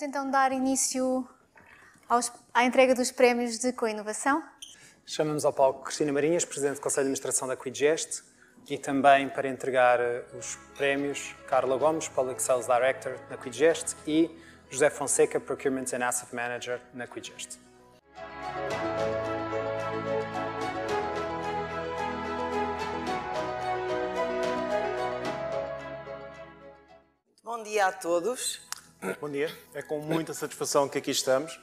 Vamos então dar início aos, à entrega dos prémios de inovação. Chamamos ao palco Cristina Marinhas, Presidente do Conselho de Administração da Quidgest, e também para entregar eh, os prémios Carla Gomes, Public Sales Director na Quidgest e José Fonseca, Procurement and Asset Manager na Quidgest. Bom dia a todos. Bom dia. É com muita satisfação que aqui estamos,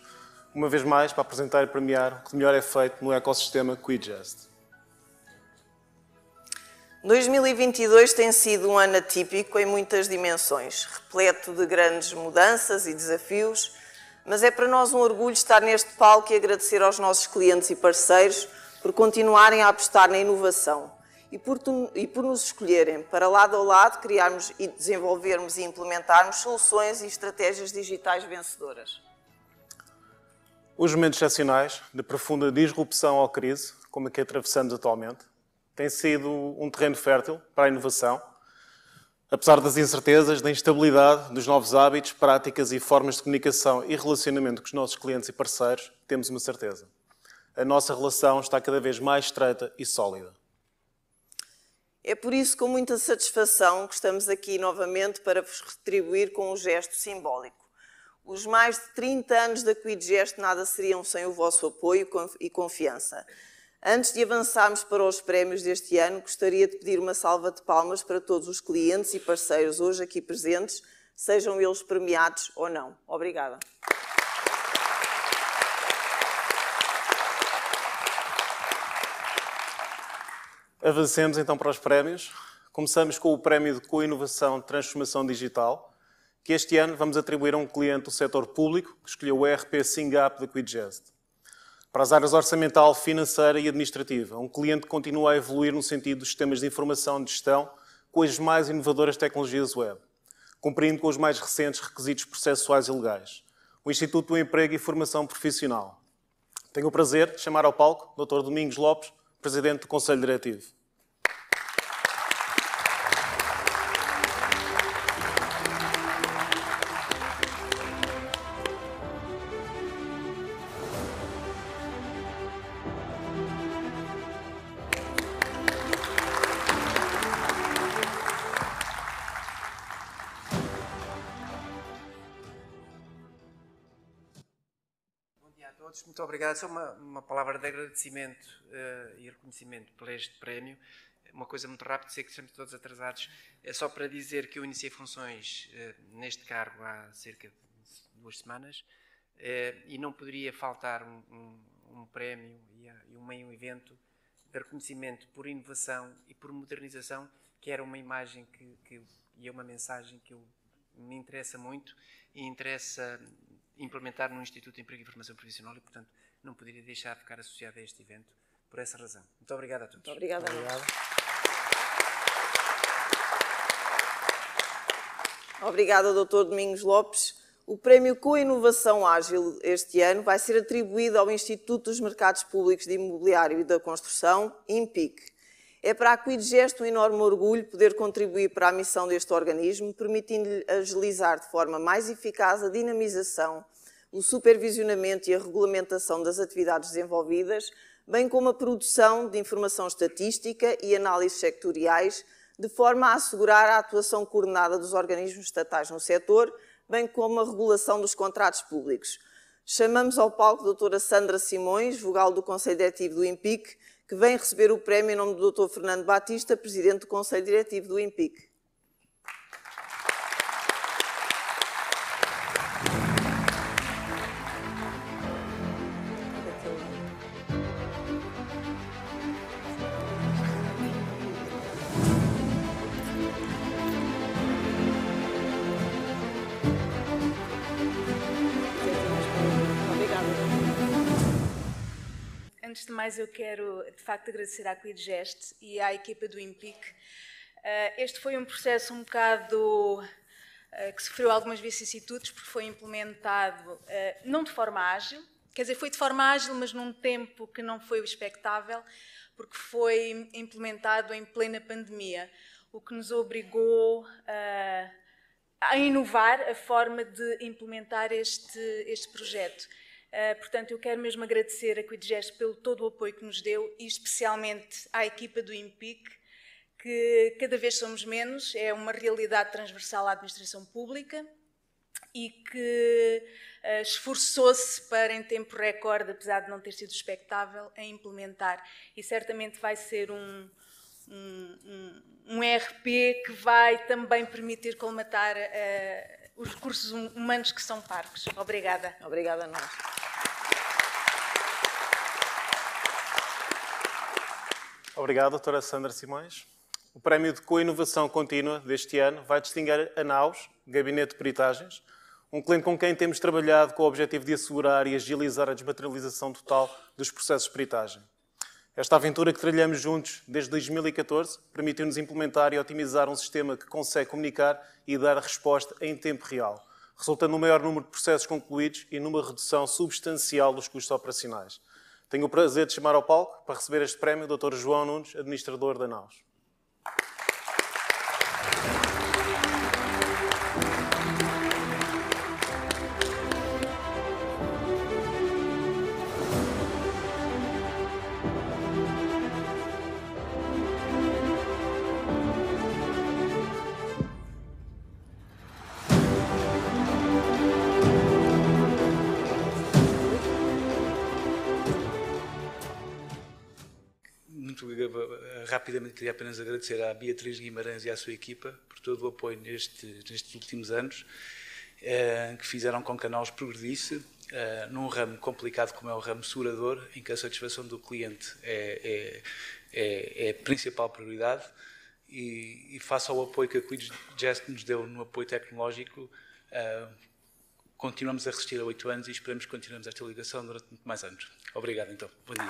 uma vez mais, para apresentar e premiar o que melhor é feito no ecossistema QuiDgest. 2022 tem sido um ano atípico em muitas dimensões, repleto de grandes mudanças e desafios, mas é para nós um orgulho estar neste palco e agradecer aos nossos clientes e parceiros por continuarem a apostar na inovação, e por, e por nos escolherem para lado a lado criarmos e desenvolvermos e implementarmos soluções e estratégias digitais vencedoras. Os momentos excepcionais de profunda disrupção ou crise, como a que atravessamos atualmente, têm sido um terreno fértil para a inovação, apesar das incertezas, da instabilidade, dos novos hábitos, práticas e formas de comunicação e relacionamento com os nossos clientes e parceiros, temos uma certeza. A nossa relação está cada vez mais estreita e sólida. É por isso, com muita satisfação, que estamos aqui novamente para vos retribuir com um gesto simbólico. Os mais de 30 anos da Gesto nada seriam sem o vosso apoio e confiança. Antes de avançarmos para os prémios deste ano, gostaria de pedir uma salva de palmas para todos os clientes e parceiros hoje aqui presentes, sejam eles premiados ou não. Obrigada. Avancemos então para os prémios. Começamos com o Prémio de inovação de Transformação Digital, que este ano vamos atribuir a um cliente do setor público que escolheu o ERP Singap da Quidgest. Para as áreas orçamental, financeira e administrativa, um cliente que continua a evoluir no sentido dos sistemas de informação de gestão com as mais inovadoras tecnologias web, cumprindo com os mais recentes requisitos processuais e legais. O Instituto do Emprego e Formação Profissional. Tenho o prazer de chamar ao palco o Dr. Domingos Lopes, Presidente do Conselho Diretivo. todos, muito obrigado. Só uma, uma palavra de agradecimento uh, e reconhecimento por este prémio. É uma coisa muito rápida, sei que estamos todos atrasados. É só para dizer que eu iniciei funções uh, neste cargo há cerca de duas semanas uh, e não poderia faltar um, um, um prémio e, um meio evento de reconhecimento por inovação e por modernização, que era uma imagem que, que e é uma mensagem que eu, me interessa muito e interessa implementar no Instituto de Emprego e Formação Profissional e, portanto, não poderia deixar de ficar associado a este evento por essa razão. Muito obrigado a todos. Muito obrigada. Obrigado. Obrigada, Dr. Domingos Lopes. O Prémio Co-Inovação Ágil este ano vai ser atribuído ao Instituto dos Mercados Públicos de Imobiliário e da Construção, INPIC. É para a Cuidegesto um enorme orgulho poder contribuir para a missão deste organismo, permitindo-lhe agilizar de forma mais eficaz a dinamização, o supervisionamento e a regulamentação das atividades desenvolvidas, bem como a produção de informação estatística e análises sectoriais, de forma a assegurar a atuação coordenada dos organismos estatais no setor, bem como a regulação dos contratos públicos. Chamamos ao palco a doutora Sandra Simões, vogal do Conselho Diretivo do IMPIC, que vem receber o prémio em nome do Dr. Fernando Batista, Presidente do Conselho Diretivo do INPIC. Antes de mais, eu quero de facto agradecer à Quidgest e à equipa do IMPIC. Eh, este foi um processo um bocado eh, que sofreu algumas vicissitudes porque foi implementado eh, não de forma ágil, quer dizer, foi de forma ágil, mas num tempo que não foi o expectável, porque foi implementado em plena pandemia, o que nos obrigou a, a inovar a forma de implementar este, este projeto. Eh, portanto, eu quero mesmo agradecer a Quidgest pelo todo o apoio que nos deu e especialmente à equipa do IMPIC, que cada vez somos menos, é uma realidade transversal à administração pública e que eh, esforçou-se para, em tempo recorde, apesar de não ter sido expectável, a implementar. E certamente vai ser um, um, um, um RP que vai também permitir colmatar a. Uh, eh, os recursos hum, humanos que são parcos. Obrigada. Obrigada a nós. Obrigado, doutora Sandra Simões. O Prémio de Inovação Contínua deste ano vai distinguir a NAUS, Gabinete de Peritagens, um cliente com quem temos trabalhado com o objetivo de assegurar e agilizar a desmaterialização total dos processos de peritagem. Esta aventura que trilhamos juntos desde 2014 permitiu-nos implementar e otimizar um sistema que consegue comunicar e dar resposta em tempo real, resultando no maior número de processos concluídos e numa redução substancial dos custos operacionais. Tenho o prazer de chamar ao palco para receber este prémio o Dr. João Nunes, administrador da NAUS. rapidamente queria apenas agradecer à Beatriz Guimarães e à sua equipa por todo o apoio neste, nestes últimos anos eh, que fizeram com que a nós progredisse eh, num ramo complicado como é o ramo segurador, em que a satisfação do cliente é, é, é, é a principal prioridade e, e face ao apoio que a Quidgest nos deu no apoio tecnológico, eh, continuamos a resistir a oito anos e esperamos que continuemos esta ligação durante muito mais anos. Obrigado, então. Bom dia.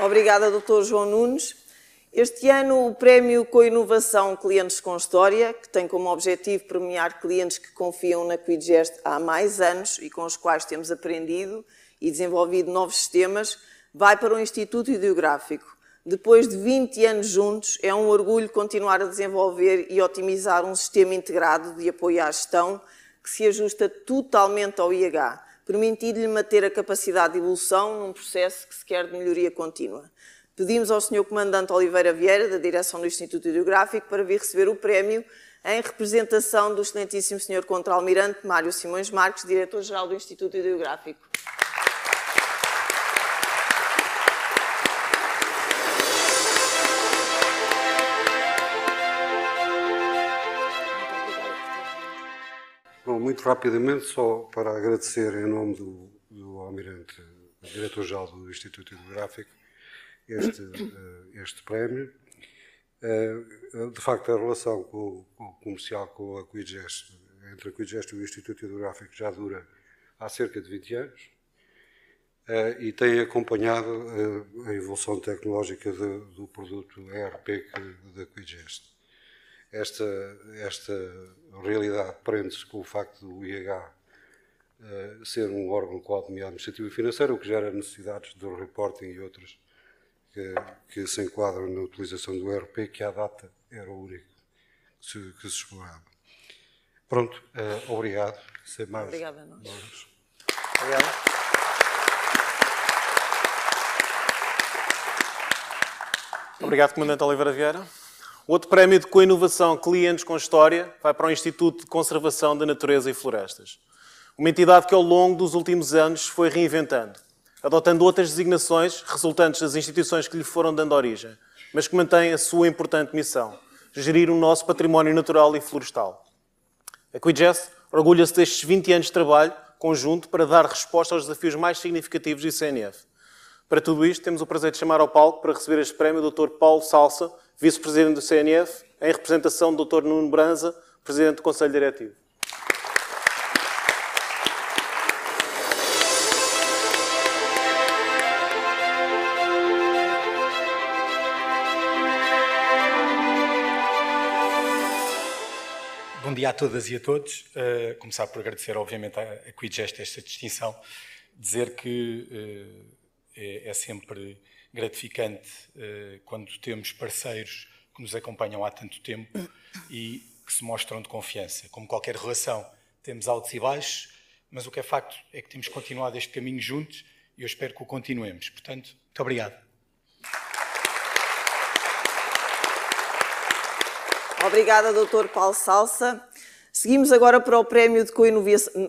Obrigada, Dr. João Nunes. Este ano, o Prémio Coinovação Clientes com História, que tem como objetivo premiar clientes que confiam na Quidgest há mais anos e com os quais temos aprendido e desenvolvido novos sistemas, vai para o Instituto Ideográfico. Depois de 20 anos juntos, é um orgulho continuar a desenvolver e otimizar um sistema integrado de apoio à gestão que se ajusta totalmente ao IH permitindo-lhe manter a capacidade de evolução num processo que se quer de melhoria contínua. Pedimos ao Sr. Comandante Oliveira Vieira, da direção do Instituto Hidrográfico, para vir receber o prémio em representação do excelentíssimo Sr. Contra-Almirante Mário Simões Marques, Diretor-Geral do Instituto Hidrográfico. muito rapidamente, só para agradecer em nome do, do Almirante, Diretor-Geral do Instituto Hidrográfico, este, eh, este prémio. Eh, eh, de facto, a relação com, com o comercial com a Quigest, entre a Quigest e o Instituto Hidrográfico já dura há cerca de 20 anos e tem acompanhado a evolução tecnológica de, do produto ERP da Quigest. Esta, esta realidade prende-se com o facto do IH uh, eh, ser um órgão com autonomia administrativa e financeira, o que gera necessidades do reporting e outras que, que, se enquadram na utilização do ERP, que à data era o único que se, que se explorava. Pronto, uh, obrigado. Sem mais. Obrigada a nós. Obrigada. Obrigado, Comandante Oliveira Vieira. Outro prémio de co-inovação Clientes com História vai para o Instituto de Conservação da Natureza e Florestas. Uma entidade que ao longo dos últimos anos foi reinventando, adotando outras designações resultantes das instituições que lhe foram dando origem, mas que mantém a sua importante missão, gerir o nosso património natural e florestal. A Quigest orgulha-se destes 20 anos de trabalho conjunto para dar resposta aos desafios mais significativos do ICNF. Para tudo isto, temos o prazer de chamar ao palco para receber este prémio o Dr. Paulo Salsa, vice-presidente do CNF, em representação do Dr. Nuno Branza, presidente do Conselho Diretivo. Bom dia a todas e a todos. Uh, começar por agradecer, obviamente, a, Quidgest esta distinção. Dizer que uh, é, é sempre gratificante eh, quando temos parceiros que nos acompanham há tanto tempo e que se mostram de confiança. Como qualquer relação, temos altos e baixos, mas o que é facto é que temos continuado este caminho juntos e eu espero que o continuemos. Portanto, muito obrigado. Obrigada, Dr. Paulo Salsa. Seguimos agora para o Prémio de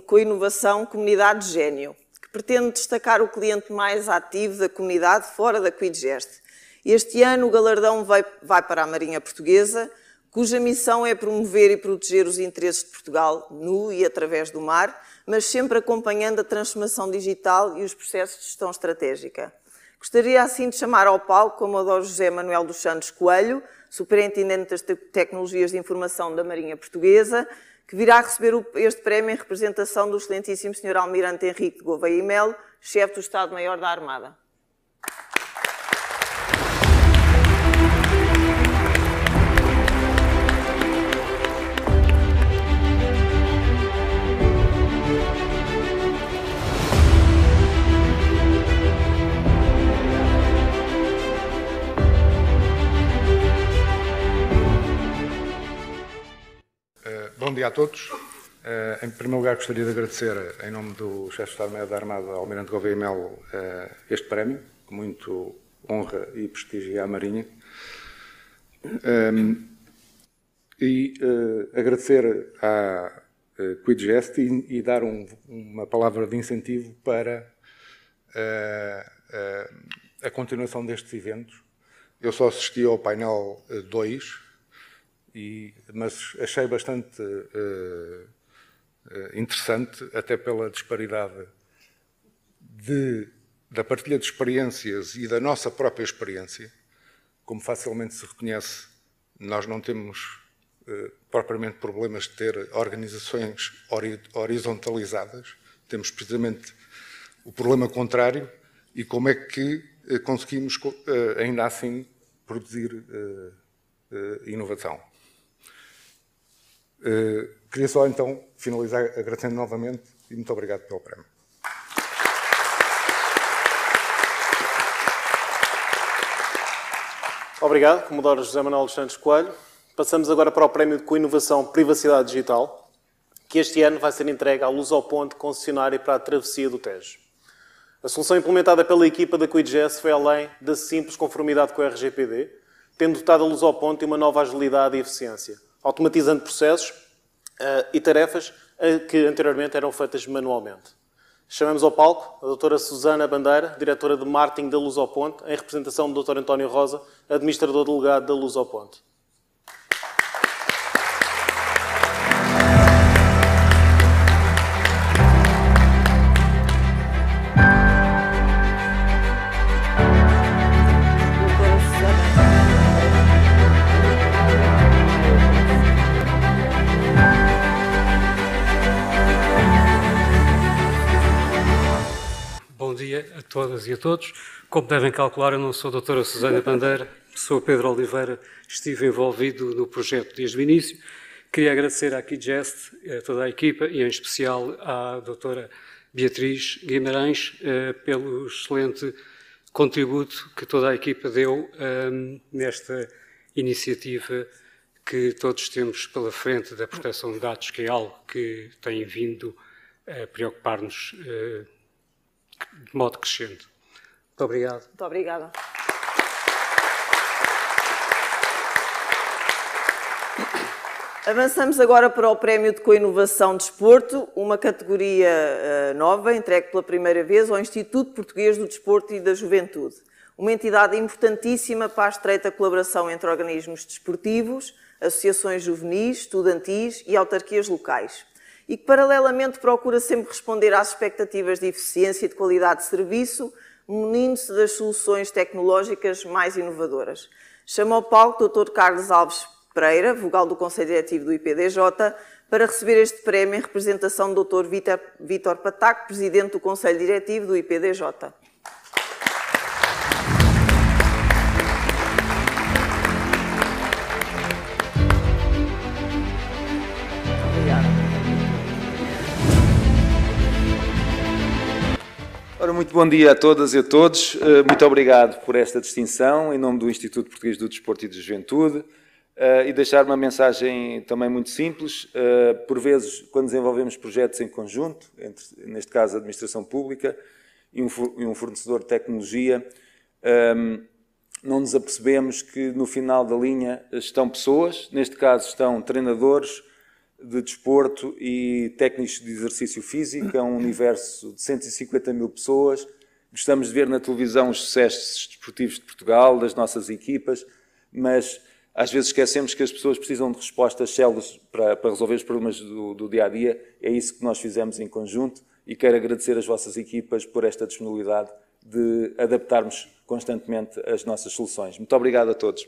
Coinovação Comunidade Gênio pretende destacar o cliente mais ativo da comunidade fora da Quidgest. Este ano o galardão vai, para a Marinha Portuguesa, cuja missão é promover e proteger os interesses de Portugal no e através do mar, mas sempre acompanhando a transformação digital e os processos de gestão estratégica. Gostaria assim de chamar ao palco o Comador José Manuel dos Santos Coelho, Superintendente das Tecnologias de Informação da Marinha Portuguesa, que virá a receber este prémio em representação do excelentíssimo Sr. Almirante Henrique de Gouveia e Melo, chefe do Estado-Maior da Armada. Bom dia a todos. Eh, em primeiro lugar, gostaria de agradecer, em nome do chefe de Estado-Maior da Armada, Almirante Gouveia Melo, eh, este prémio, que muito honra e prestigia à Marinha. Eh, e agradecer à Quidgest e, dar uma palavra de incentivo para a continuação destes eventos. Eu só assisti ao painel 2, e, mas achei bastante uh, interessante, até pela disparidade de, da partilha de experiências e da nossa própria experiência. Como facilmente se reconhece, nós não temos uh, propriamente problemas de ter organizações horizontalizadas, temos precisamente o problema contrário e como é que uh, conseguimos, ainda assim, produzir inovação. Eh, queria só então finalizar agradecendo novamente e muito obrigado pelo prémio. Obrigado, Comodoro José Manuel dos Santos Coelho. Passamos agora para o Prémio de Coinovação Privacidade Digital, que este ano vai ser entregue à Luz ao Ponte, concessionária para a travessia do Tejo. A solução implementada pela equipa da QuidGS foi além da simples conformidade com o RGPD, tendo dotado a Luz ao Ponte uma nova agilidade e eficiência automatizando processos uh, e tarefas eh, que anteriormente eram feitas manualmente. Chamamos ao palco a doutora Susana Bandeira, diretora de marketing da Luz ao Ponte, em representação do doutor António Rosa, administrador delegado da Luz ao Ponte. todas e a todos. Como devem calcular, eu não sou a doutora Susana Bandeira, sou Pedro Oliveira, estive envolvido no projeto desde o início. Queria agradecer à Kidgest, a eh, toda a equipa e em especial à doutora Beatriz Guimarães eh, pelo excelente contributo que toda a equipa deu ehm, nesta iniciativa que todos temos pela frente da proteção de dados, que é algo que tem vindo a preocupar-nos eh, de modo crescente. Muito obrigado. Muito obrigada. Avançamos agora para o Prémio de Coinovação Desporto, uma categoria eh, nova entregue pela primeira vez ao Instituto Português do Desporto e da Juventude. Uma entidade importantíssima para a estreita colaboração entre organismos desportivos, associações juvenis, estudantis e autarquias locais e que, paralelamente, procura sempre responder às expectativas de eficiência e de qualidade de serviço, munindo-se das soluções tecnológicas mais inovadoras. Chama ao palco o Dr. Carlos Alves Pereira, vogal do Conselho Diretivo do IPDJ, para receber este prémio em representação do Dr. Vítor Pataco, Presidente do Conselho Diretivo do IPDJ. muito bom dia a todas e a todos. Eh, muito obrigado por esta distinção, em nome do Instituto Português do Desporto e da Juventude. Eh, e deixar uma mensagem também muito simples. Eh, por vezes, quando desenvolvemos projetos em conjunto, entre, neste caso a administração pública e um fornecedor de tecnologia, ehm, não nos apercebemos que no final da linha estão pessoas, neste caso estão treinadores, de desporto e técnicos de exercício físico, é um universo de 150 mil pessoas. Gostamos de ver na televisão os sucessos desportivos de Portugal, das nossas equipas, mas às vezes esquecemos que as pessoas precisam de respostas células para, para, resolver os problemas do, do dia a dia. É isso que nós fizemos em conjunto e quero agradecer às vossas equipas por esta disponibilidade de adaptarmos constantemente as nossas soluções. Muito obrigado a todos.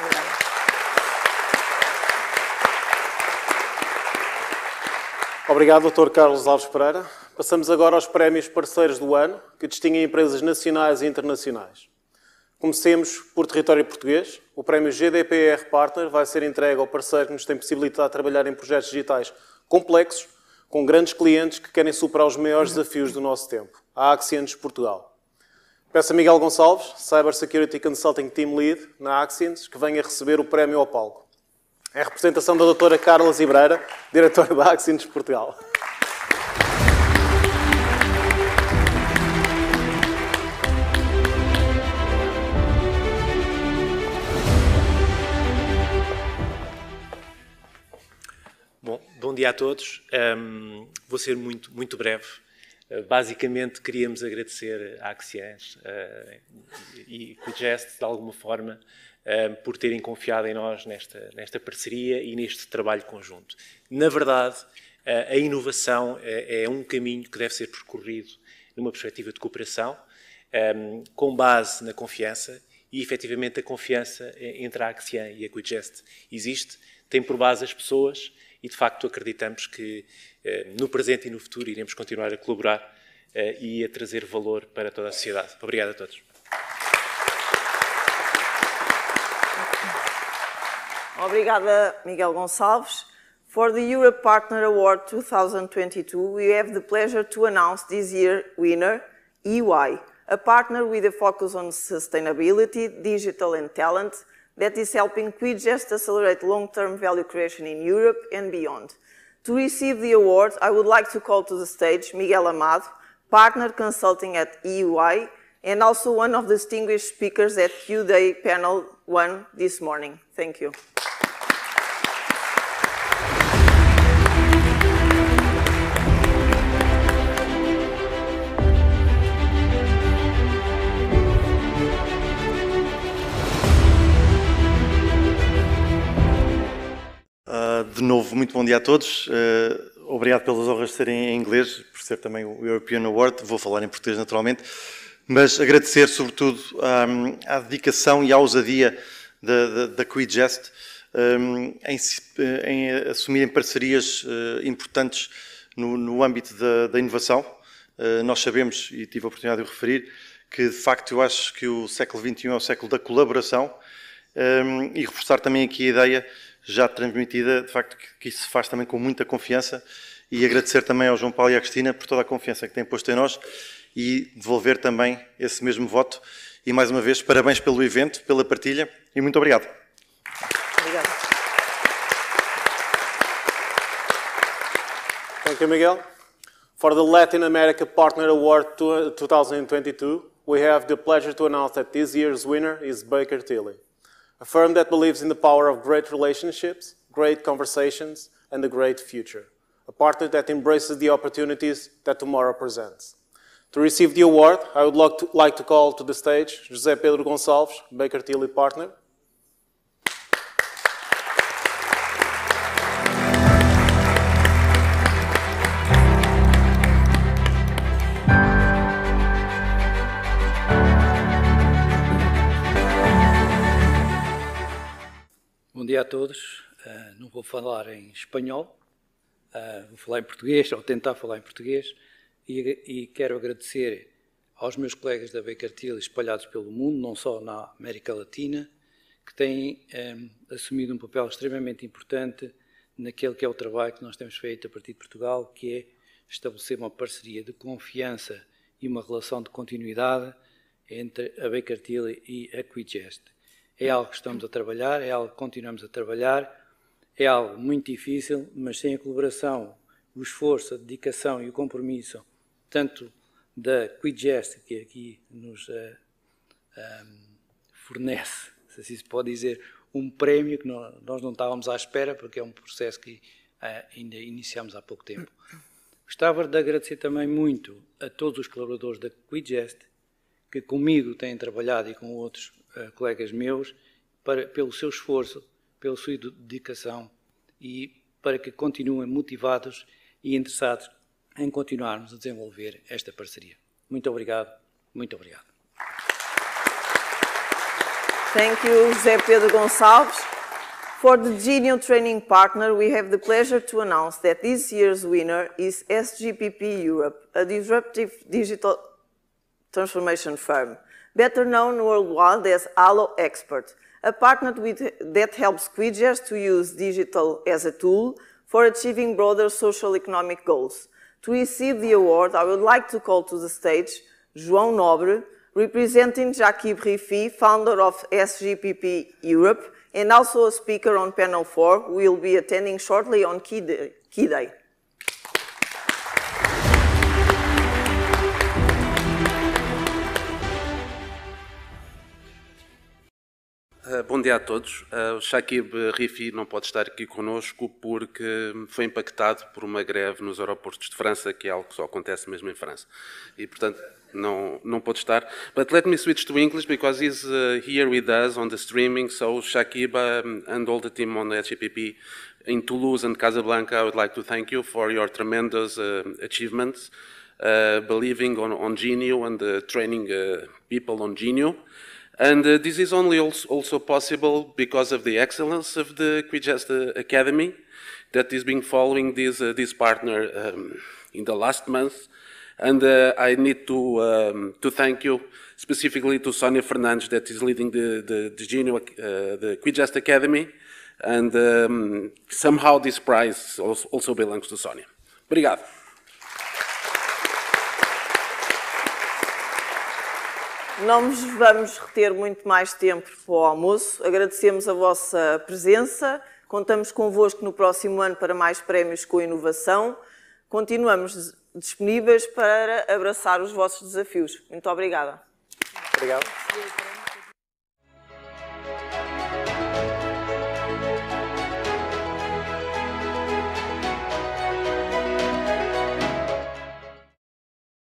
Obrigado. Obrigado, Dr. Carlos Alves Pereira. Passamos agora aos prémios parceiros do ano, que distinguem empresas nacionais e internacionais. Comecemos por território português. O prémio GDPR Partner vai ser entregue ao parceiro que nos tem possibilitado trabalhar em projetos digitais complexos, com grandes clientes que querem superar os maiores desafios do nosso tempo. A Axians Portugal. Peço a Miguel Gonçalves, Cyber Security Consulting Team Lead na Axians, que venha receber o prémio ao palco em é representação da doutora Carla Zibreira, diretora da Axines Portugal. Bom, bom dia a todos. Um, ehm, vou ser muito, muito breve. Eh, basicamente, queríamos agradecer à Axians uh, eh, e o Gest, de alguma forma, Ehm, por terem confiado em nós nesta, nesta parceria e neste trabalho conjunto. Na verdade, eh, a inovação eh, é um caminho que deve ser percorrido numa perspectiva de cooperação, ehm, com base na confiança, e efetivamente a confiança eh, entre a Axian e a Quigest existe, tem por base as pessoas, e de facto acreditamos que no presente e no futuro iremos continuar a colaborar e a trazer valor para toda a sociedade. Obrigado a todos. Obrigada, Miguel Gonçalves. For the Europe Partner Award 2022, we have the pleasure to announce this year's winner, EY, a partner with a focus on sustainability, digital and talent that is helping Quidgest accelerate long-term value creation in Europe and beyond. To receive the award, I would like to call to the stage Miguel Amado, partner consulting at EY, and also one of the distinguished speakers at Q-Day Panel 1 this morning. Thank you. muito bom dia a todos. Uh, obrigado pelas honras de serem em inglês, por ser também o European Award. Vou falar em português naturalmente, mas agradecer sobretudo à, à dedicação e à ousadia da, da, da Quigest um, ehm, em, eh, em assumirem parcerias uh, importantes no, no, âmbito da, da inovação. Uh, nós sabemos, e tive a oportunidade de o referir, que de facto eu acho que o século XXI é o século da colaboração um, ehm, e reforçar também aqui a ideia já transmitida, de facto, que, que isso se faz também com muita confiança e agradecer também ao João Paulo e à Cristina por toda a confiança que têm posto em nós e devolver também esse mesmo voto. E mais uma vez, parabéns pelo evento, pela partilha e muito obrigado. Obrigado. Thank you, Miguel. For the Latin America Partner Award 2022, we have the pleasure to announce that this year's winner is Baker Tilly. a firm that believes in the power of great relationships, great conversations, and a great future, a partner that embraces the opportunities that tomorrow presents. To receive the award, I would like to, call to the stage José Pedro Gonçalves, Baker Tilly Partner. dia a todos. Uh, não vou falar em espanhol, uh, vou falar em português, ou tentar falar em português, e, e quero agradecer aos meus colegas da Becartil espalhados pelo mundo, não só na América Latina, que têm um, assumido um papel extremamente importante naquele que é o trabalho que nós temos feito a partir de Portugal, que é estabelecer uma parceria de confiança e uma relação de continuidade entre a Becartil e a Quigest é algo que estamos a trabalhar, é algo que continuamos a trabalhar, é algo muito difícil, mas sem a colaboração, o esforço, a dedicação e o compromisso, tanto da Quidgest, que aqui nos uh, eh, um, ehm, fornece, se assim se pode dizer, um prémio que não, nós não estávamos à espera, porque é um processo que uh, ainda iniciamos há pouco tempo. Gostava de agradecer também muito a todos os colaboradores da Quidgest, que comigo têm trabalhado e com outros eh, colegas meus, para, pelo seu esforço, pela sua dedicação e para que continuem motivados e interessados em continuarmos a desenvolver esta parceria. Muito obrigado, muito obrigado. Thank you, José Pedro Gonçalves. For the Genio Training Partner, we have the pleasure to announce that this year's winner is SGPP Europe, a disruptive digital transformation firm. better known worldwide as Allo Expert, a partner with, that helps quidgers to use digital as a tool for achieving broader social economic goals. To receive the award, I would like to call to the stage João Nobre, representing Jacques Riffi, founder of SGPP Europe, and also a speaker on panel four, who will be attending shortly on Key Day. Key Day. Eh, bom dia a todos. Eh, o Shakib Rifi não pode estar aqui conosco porque foi impactado por uma greve nos aeroportos de França, que é algo que só acontece mesmo em França. E, portanto, não, não pode estar. But let me switch to English because he's uh, eh, here with us on the streaming. So, Shakib um, and all the team on the HPP in Toulouse and Casablanca, I would like to thank you for your tremendous uh, achievements, uh, believing on, on Genio and training people on Genio. And uh, this is only also possible because of the excellence of the Quigest Academy that has been following this, uh, this partner um, in the last month. And uh, I need to, um, to thank you specifically to Sonia Fernandes that is leading the, the, the Genio, uh, the Quigest Academy. And um, somehow this prize also belongs to Sonia. Obrigado. Não nos vamos reter muito mais tempo para o almoço. Agradecemos a vossa presença. Contamos convosco no próximo ano para mais prémios com inovação. Continuamos disponíveis para abraçar os vossos desafios. Muito obrigada. Obrigado.